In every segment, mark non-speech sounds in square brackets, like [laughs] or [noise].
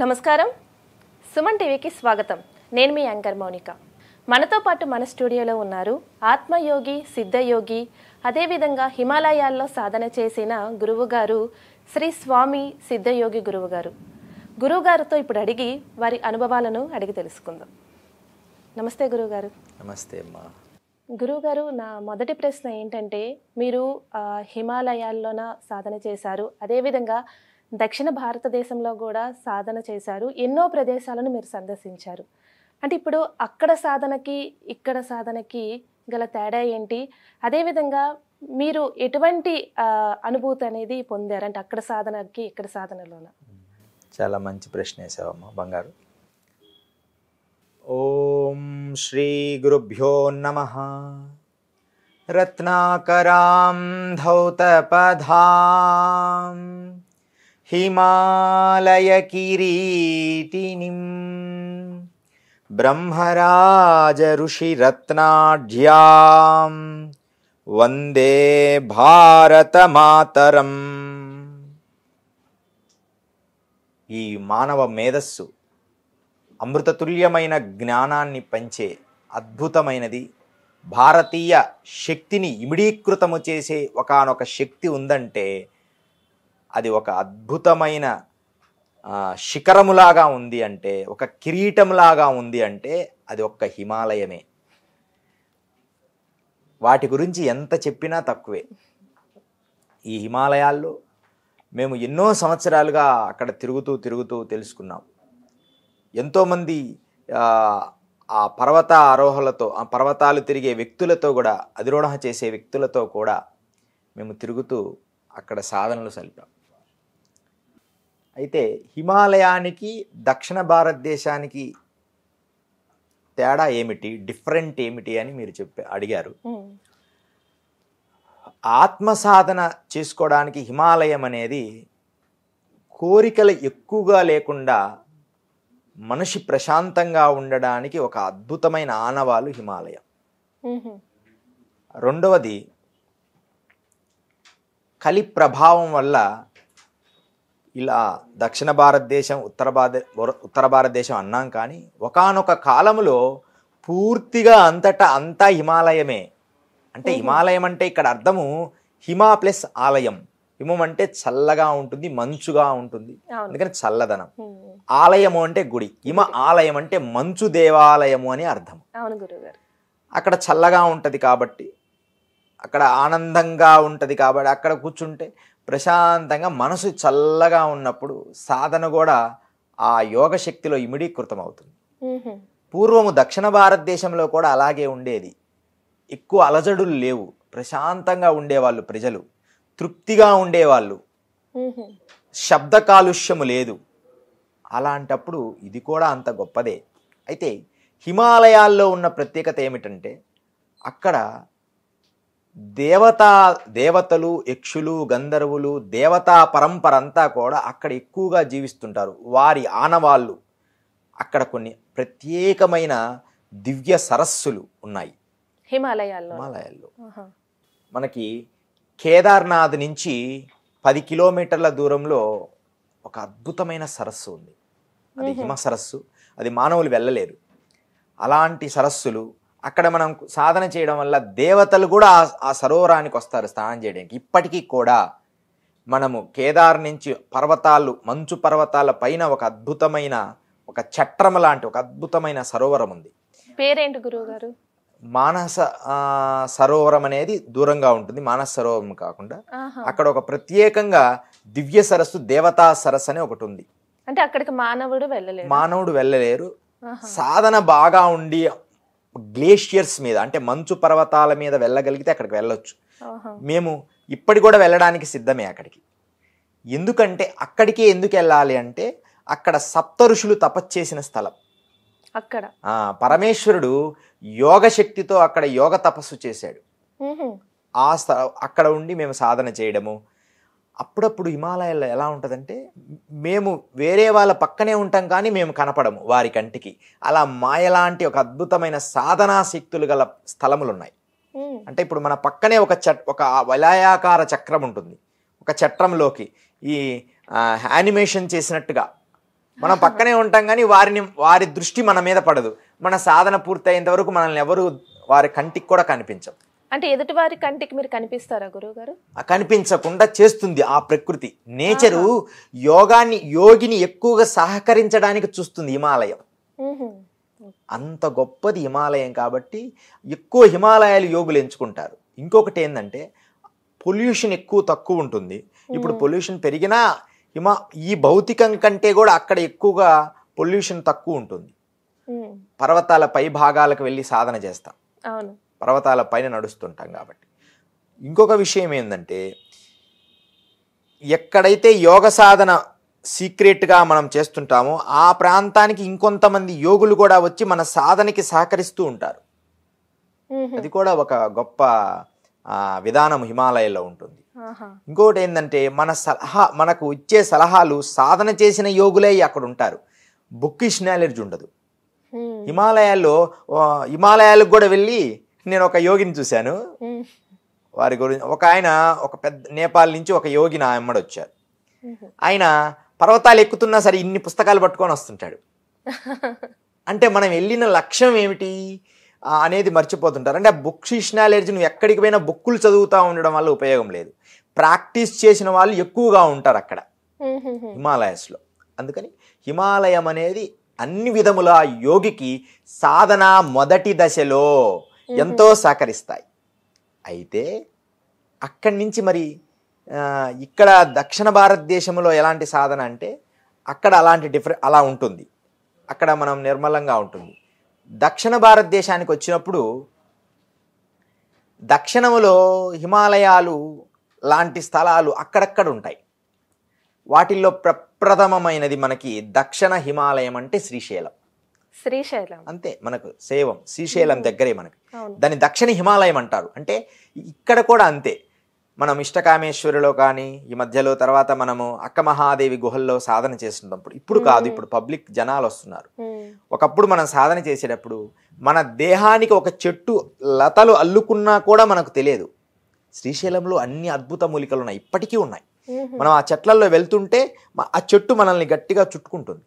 నమస్కారం సుమన్ టీవీకి స్వాగతం నేను మీ యాంకర్ మౌనిక మనతో పాటు మన స్టూడియోలో ఉన్నారు ఆత్మయోగి సిద్ధయోగి అదేవిధంగా హిమాలయాల్లో సాధన చేసిన గురువుగారు శ్రీ స్వామి సిద్ధయోగి గురువుగారు గురువుగారితో ఇప్పుడు అడిగి వారి అనుభవాలను అడిగి తెలుసుకుందాం నమస్తే గురువుగారు నమస్తే అమ్మా గురువుగారు నా మొదటి ప్రశ్న ఏంటంటే మీరు హిమాలయాల్లోన సాధన చేశారు అదేవిధంగా దక్షిణ భారతదేశంలో కూడా సాధన చేశారు ఎన్నో ప్రదేశాలను మీరు సందర్శించారు అంటే ఇప్పుడు అక్కడ సాధనకి ఇక్కడ సాధనకి గల తేడా ఏంటి అదేవిధంగా మీరు ఎటువంటి అనుభూతి అనేది పొందారు అంటే అక్కడ సాధనకి ఇక్కడ సాధనలోన చాలా మంచి ప్రశ్న వేసావమ్మ బంగారు ఓం శ్రీ గురుభ్యో నమ రత్నాకరాం ధౌతపధా రత్నాఢ్యా వందే భారత భారతమాతరం ఈ మానవ మేధస్సు అమృతతుల్యమైన జ్ఞానాన్ని పంచే అద్భుతమైనది భారతీయ శక్తిని ఇమిడీకృతము చేసే ఒకనొక శక్తి ఉందంటే అది ఒక అద్భుతమైన శిఖరములాగా ఉంది అంటే ఒక కిరీటంలాగా ఉంది అంటే అది ఒక్క హిమాలయమే వాటి గురించి ఎంత చెప్పినా తక్కువే ఈ హిమాలయాల్లో మేము ఎన్నో సంవత్సరాలుగా అక్కడ తిరుగుతూ తిరుగుతూ తెలుసుకున్నాం ఎంతోమంది ఆ పర్వత ఆరోహలతో ఆ పర్వతాలు తిరిగే వ్యక్తులతో కూడా అధిరోహణ చేసే వ్యక్తులతో కూడా మేము తిరుగుతూ అక్కడ సాధనలు సలిపాం అయితే హిమాలయానికి దక్షిణ భారతదేశానికి తేడా ఏమిటి డిఫరెంట్ ఏమిటి అని మీరు చెప్పి అడిగారు ఆత్మసాధన చేసుకోవడానికి హిమాలయం అనేది కోరికలు ఎక్కువగా లేకుండా మనిషి ప్రశాంతంగా ఉండడానికి ఒక అద్భుతమైన ఆనవాలు హిమాలయం రెండవది కలి ప్రభావం వల్ల ఇలా దక్షిణ భారతదేశం ఉత్తర భారత ఉత్తర భారతదేశం అన్నాం కానీ ఒకనొక కాలంలో పూర్తిగా అంతటా అంతా హిమాలయమే అంటే హిమాలయం అంటే ఇక్కడ అర్థము హిమా ప్లస్ ఆలయం హిమం అంటే చల్లగా ఉంటుంది మంచుగా ఉంటుంది అందుకని చల్లదనం ఆలయము అంటే గుడి హిమ ఆలయం అంటే మంచు దేవాలయము అని అర్థం అక్కడ చల్లగా ఉంటుంది కాబట్టి అక్కడ ఆనందంగా ఉంటుంది కాబట్టి అక్కడ కూర్చుంటే ప్రశాంతంగా మనసు చల్లగా ఉన్నప్పుడు సాధన కూడా ఆ యోగ శక్తిలో ఇమిడీకృతం అవుతుంది పూర్వము దక్షిణ భారతదేశంలో కూడా అలాగే ఉండేది ఎక్కువ అలజడులు లేవు ప్రశాంతంగా ఉండేవాళ్ళు ప్రజలు తృప్తిగా ఉండేవాళ్ళు శబ్ద కాలుష్యము లేదు అలాంటప్పుడు ఇది కూడా అంత గొప్పదే అయితే హిమాలయాల్లో ఉన్న ప్రత్యేకత ఏమిటంటే అక్కడ దేవతా దేవతలు యక్షులు గంధర్వులు దేవతా పరంపర అంతా కూడా అక్కడ ఎక్కువగా జీవిస్తుంటారు వారి ఆనవాళ్ళు అక్కడ కొన్ని ప్రత్యేకమైన దివ్య సరస్సులు ఉన్నాయి హిమాలయాల్లో హిమాలయాల్లో మనకి కేదార్నాథ్ నుంచి పది కిలోమీటర్ల దూరంలో ఒక అద్భుతమైన సరస్సు ఉంది అది హిమ సరస్సు అది మానవులు వెళ్ళలేరు అలాంటి సరస్సులు అక్కడ మనం సాధన చేయడం వల్ల దేవతలు కూడా ఆ సరోవరానికి వస్తారు స్నానం చేయడానికి ఇప్పటికీ కూడా మనము కేదార్ నుంచి పర్వతాలు మంచు పర్వతాల పైన ఒక అద్భుతమైన ఒక చట్రం లాంటి ఒక అద్భుతమైన సరోవరం ఉంది పేరేంటి గురువుగారు మానస సరోవరం అనేది దూరంగా ఉంటుంది మానస సరోవరం కాకుండా అక్కడ ఒక ప్రత్యేకంగా దివ్య సరస్సు దేవతా సరస్సు అని ఒకటి ఉంది అంటే అక్కడికి మానవుడు వెళ్ళలేరు మానవుడు వెళ్ళలేరు సాధన బాగా ఉండి గ్లేషియర్స్ మీద అంటే మంచు పర్వతాల మీద వెళ్ళగలిగితే అక్కడికి వెళ్ళొచ్చు మేము ఇప్పటి కూడా వెళ్ళడానికి సిద్ధమే అక్కడికి ఎందుకంటే అక్కడికే ఎందుకు వెళ్ళాలి అంటే అక్కడ సప్త ఋషులు తపస్సు స్థలం అక్కడ పరమేశ్వరుడు యోగ శక్తితో అక్కడ యోగ తపస్సు చేశాడు ఆ అక్కడ ఉండి మేము సాధన చేయడము అప్పుడప్పుడు హిమాలయాల్లో ఎలా ఉంటుందంటే మేము వేరే వాళ్ళ పక్కనే ఉంటాం కానీ మేము కనపడము వారి కంటికి అలా మాయలాంటి ఒక అద్భుతమైన సాధనా శక్తులు గల స్థలములు ఉన్నాయి అంటే ఇప్పుడు మన పక్కనే ఒక చట్ ఒక వలయాకార చక్రం ఉంటుంది ఒక చట్రంలోకి ఈ యానిమేషన్ చేసినట్టుగా మనం పక్కనే ఉంటాం కానీ వారిని వారి దృష్టి మన మీద పడదు మన సాధన పూర్తయ్యేంత వరకు మనల్ని ఎవరు వారి కంటికి కూడా కనిపించం అంటే ఎదుటివారి కంటికి మీరు కనిపిస్తారా గురువు గారు కనిపించకుండా చేస్తుంది ఆ ప్రకృతి నేచరు యోగాన్ని యోగిని ఎక్కువగా సహకరించడానికి చూస్తుంది హిమాలయం అంత గొప్పది హిమాలయం కాబట్టి ఎక్కువ హిమాలయాలు యోగులు ఎంచుకుంటారు ఇంకొకటి ఏంటంటే పొల్యూషన్ ఎక్కువ తక్కువ ఉంటుంది ఇప్పుడు పొల్యూషన్ పెరిగినా హిమా ఈ భౌతికం కంటే కూడా అక్కడ ఎక్కువగా పొల్యూషన్ తక్కువ ఉంటుంది పర్వతాల పై భాగాలకు వెళ్ళి సాధన చేస్తాం అవును పర్వతాల పైన నడుస్తుంటాం కాబట్టి ఇంకొక విషయం ఏంటంటే ఎక్కడైతే యోగ సాధన సీక్రెట్గా మనం చేస్తుంటామో ఆ ప్రాంతానికి ఇంకొంతమంది యోగులు కూడా వచ్చి మన సాధనకి సహకరిస్తూ ఉంటారు అది కూడా ఒక గొప్ప విధానం హిమాలయాల్లో ఉంటుంది ఇంకొకటి ఏంటంటే మన సలహా మనకు ఇచ్చే సలహాలు సాధన చేసిన యోగులే అక్కడ ఉంటారు బుక్కిష్ నాలెడ్జ్ ఉండదు హిమాలయాల్లో హిమాలయాలకు కూడా వెళ్ళి నేను ఒక యోగిని చూశాను వారి గురించి ఒక ఆయన ఒక పెద్ద నేపాల్ నుంచి ఒక యోగి నా అమ్మడు వచ్చారు ఆయన పర్వతాలు ఎక్కుతున్నా సరే ఇన్ని పుస్తకాలు పట్టుకొని వస్తుంటాడు [laughs] అంటే మనం వెళ్ళిన లక్ష్యం ఏమిటి అనేది మర్చిపోతుంటారు అంటే ఆ బుక్స్ నాలెడ్జ్ నువ్వు ఎక్కడికి పోయినా బుక్కులు చదువుతూ ఉండడం వల్ల ఉపయోగం లేదు ప్రాక్టీస్ చేసిన వాళ్ళు ఎక్కువగా ఉంటారు అక్కడ హిమాలయస్లో అందుకని హిమాలయం అనేది అన్ని విధముల యోగికి సాధన మొదటి దశలో ఎంతో సహకరిస్తాయి అయితే అక్కడి నుంచి మరి ఇక్కడ దక్షిణ భారతదేశంలో ఎలాంటి సాధన అంటే అక్కడ అలాంటి డిఫరెన్ అలా ఉంటుంది అక్కడ మనం నిర్మలంగా ఉంటుంది దక్షిణ భారతదేశానికి వచ్చినప్పుడు దక్షిణంలో హిమాలయాలు లాంటి స్థలాలు అక్కడక్కడ ఉంటాయి వాటిల్లో ప్రప్రథమమైనది మనకి దక్షిణ హిమాలయం అంటే శ్రీశైలం శ్రీశైలం అంతే మనకు శైవం శ్రీశైలం దగ్గరే మనకి దాన్ని దక్షిణ హిమాలయం అంటారు అంటే ఇక్కడ కూడా అంతే మనం ఇష్టకామేశ్వరిలో కానీ ఈ మధ్యలో తర్వాత మనము అక్క మహాదేవి గుహల్లో సాధన చేస్తున్నప్పుడు ఇప్పుడు కాదు ఇప్పుడు పబ్లిక్ జనాలు వస్తున్నారు ఒకప్పుడు మనం సాధన చేసేటప్పుడు మన దేహానికి ఒక చెట్టు లతలు అల్లుకున్నా కూడా మనకు తెలియదు శ్రీశైలంలో అన్ని అద్భుత మూలికలు ఉన్నాయి ఇప్పటికీ ఉన్నాయి మనం ఆ చెట్లలో వెళ్తుంటే ఆ చెట్టు మనల్ని గట్టిగా చుట్టుకుంటుంది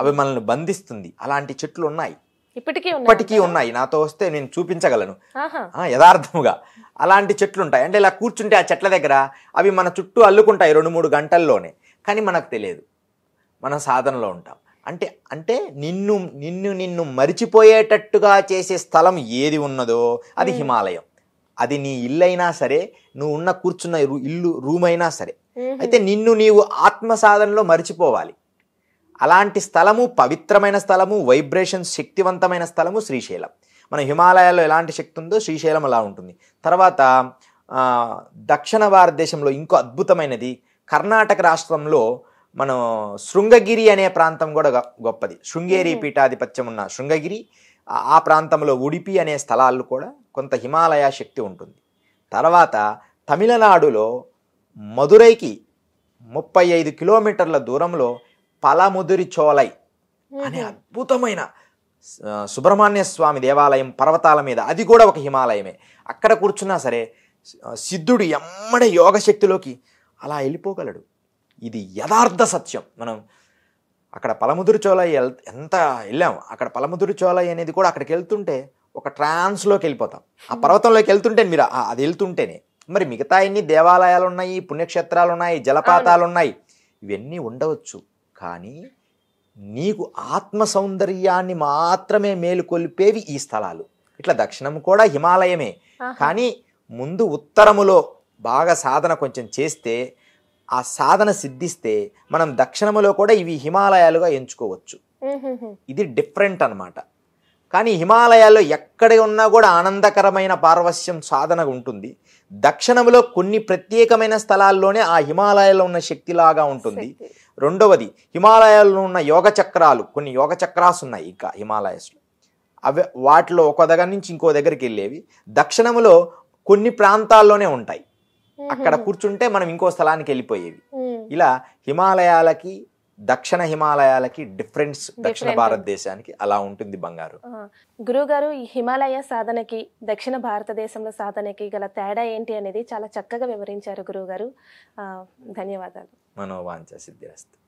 అవి మనల్ని బంధిస్తుంది అలాంటి చెట్లు ఉన్నాయి ఇప్పటికీ ఇప్పటికీ ఉన్నాయి నాతో వస్తే నేను చూపించగలను యథార్థముగా అలాంటి చెట్లు ఉంటాయి అంటే ఇలా కూర్చుంటే ఆ చెట్ల దగ్గర అవి మన చుట్టూ అల్లుకుంటాయి రెండు మూడు గంటల్లోనే కానీ మనకు తెలియదు మనం సాధనలో ఉంటాం అంటే అంటే నిన్ను నిన్ను నిన్ను మరిచిపోయేటట్టుగా చేసే స్థలం ఏది ఉన్నదో అది హిమాలయం అది నీ ఇల్లు అయినా సరే నువ్వు ఉన్న కూర్చున్న ఇల్లు రూమ్ అయినా సరే అయితే నిన్ను నీవు ఆత్మ సాధనలో మరిచిపోవాలి అలాంటి స్థలము పవిత్రమైన స్థలము వైబ్రేషన్ శక్తివంతమైన స్థలము శ్రీశైలం మన హిమాలయాల్లో ఎలాంటి శక్తి ఉందో శ్రీశైలం అలా ఉంటుంది తర్వాత దక్షిణ భారతదేశంలో ఇంకో అద్భుతమైనది కర్ణాటక రాష్ట్రంలో మనం శృంగగిరి అనే ప్రాంతం కూడా గొప్పది శృంగేరి పీఠాధిపత్యం ఉన్న శృంగగిరి ఆ ప్రాంతంలో ఉడిపి అనే స్థలాలు కూడా కొంత హిమాలయ శక్తి ఉంటుంది తర్వాత తమిళనాడులో మదురైకి ముప్పై ఐదు కిలోమీటర్ల దూరంలో పలముదురి చోలై అనే అద్భుతమైన సుబ్రహ్మణ్య స్వామి దేవాలయం పర్వతాల మీద అది కూడా ఒక హిమాలయమే అక్కడ కూర్చున్నా సరే సిద్ధుడు ఎమ్మడే యోగశక్తిలోకి అలా వెళ్ళిపోగలడు ఇది యథార్థ సత్యం మనం అక్కడ పలముదురు చోలై ఎంత వెళ్ళాం అక్కడ పలముదురు చోలై అనేది కూడా అక్కడికి వెళ్తుంటే ఒక ట్రాన్స్లోకి వెళ్ళిపోతాం ఆ పర్వతంలోకి వెళ్తుంటే మీరు అది వెళ్తుంటేనే మరి మిగతా ఎన్ని దేవాలయాలు ఉన్నాయి పుణ్యక్షేత్రాలు ఉన్నాయి జలపాతాలు ఉన్నాయి ఇవన్నీ ఉండవచ్చు కానీ నీకు ఆత్మ సౌందర్యాన్ని మాత్రమే మేలుకొల్పేవి ఈ స్థలాలు ఇట్లా దక్షిణం కూడా హిమాలయమే కానీ ముందు ఉత్తరములో బాగా సాధన కొంచెం చేస్తే ఆ సాధన సిద్ధిస్తే మనం దక్షిణములో కూడా ఇవి హిమాలయాలుగా ఎంచుకోవచ్చు ఇది డిఫరెంట్ అనమాట కానీ హిమాలయాల్లో ఎక్కడ ఉన్నా కూడా ఆనందకరమైన పార్వశ్యం సాధన ఉంటుంది దక్షిణంలో కొన్ని ప్రత్యేకమైన స్థలాల్లోనే ఆ హిమాలయాల్లో ఉన్న శక్తిలాగా ఉంటుంది రెండవది హిమాలయాల్లో ఉన్న యోగ చక్రాలు కొన్ని యోగ చక్రాస్ ఉన్నాయి ఇంకా హిమాలయస్లో అవి వాటిలో ఒక దగ్గర నుంచి ఇంకో దగ్గరికి వెళ్ళేవి దక్షిణములో కొన్ని ప్రాంతాల్లోనే ఉంటాయి అక్కడ కూర్చుంటే మనం ఇంకో స్థలానికి వెళ్ళిపోయేవి ఇలా హిమాలయాలకి దక్షిణ హిమాలయాలకి డిఫరెన్స్ దక్షిణ భారతదేశానికి అలా ఉంటుంది బంగారు గురుగారు ఈ హిమాలయ సాధనకి దక్షిణ భారతదేశంలో సాధనకి గల తేడా ఏంటి అనేది చాలా చక్కగా వివరించారు గురుగారు ధన్యవాదాలు మనోవాంఛ సిద్ధిరస్తు